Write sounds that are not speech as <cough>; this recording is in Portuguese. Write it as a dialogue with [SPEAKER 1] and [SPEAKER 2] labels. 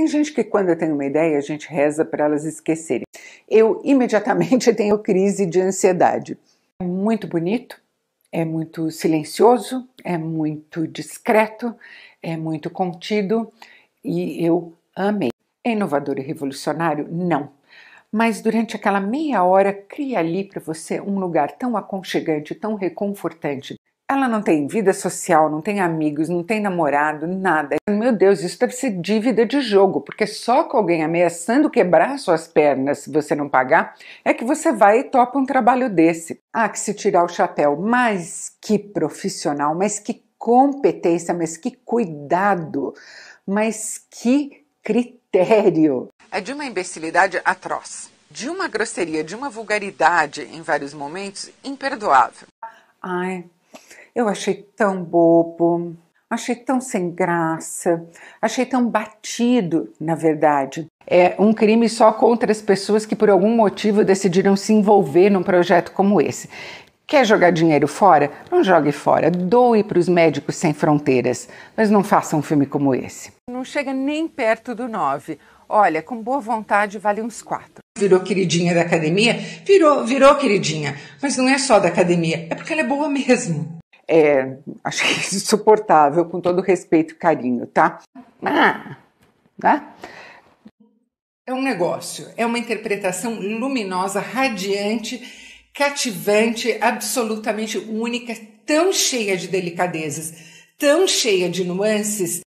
[SPEAKER 1] Tem gente que quando eu tenho uma ideia, a gente reza para elas esquecerem. Eu imediatamente <laughs> tenho crise de ansiedade. É muito bonito, é muito silencioso, é muito discreto, é muito contido e eu amei. É inovador e revolucionário? Não. Mas durante aquela meia hora, cria ali para você um lugar tão aconchegante, tão reconfortante, ela não tem vida social, não tem amigos, não tem namorado, nada. Meu Deus, isso deve ser dívida de jogo, porque só com alguém ameaçando quebrar suas pernas se você não pagar, é que você vai e topa um trabalho desse. Ah, que se tirar o chapéu, mas que profissional, mas que competência, mas que cuidado, mas que critério. É de uma imbecilidade atroz, de uma grosseria, de uma vulgaridade em vários momentos imperdoável. Ai, eu achei tão bobo, achei tão sem graça, achei tão batido, na verdade. É um crime só contra as pessoas que por algum motivo decidiram se envolver num projeto como esse. Quer jogar dinheiro fora? Não jogue fora. Doe para os médicos sem fronteiras, mas não faça um filme como esse. Não chega nem perto do 9. Olha, com boa vontade vale uns quatro. Virou queridinha da academia? Virou, virou queridinha. Mas não é só da academia, é porque ela é boa mesmo é, acho que é insuportável, com todo respeito e carinho, tá? Ah, tá? É um negócio, é uma interpretação luminosa, radiante, cativante, absolutamente única, tão cheia de delicadezas, tão cheia de nuances.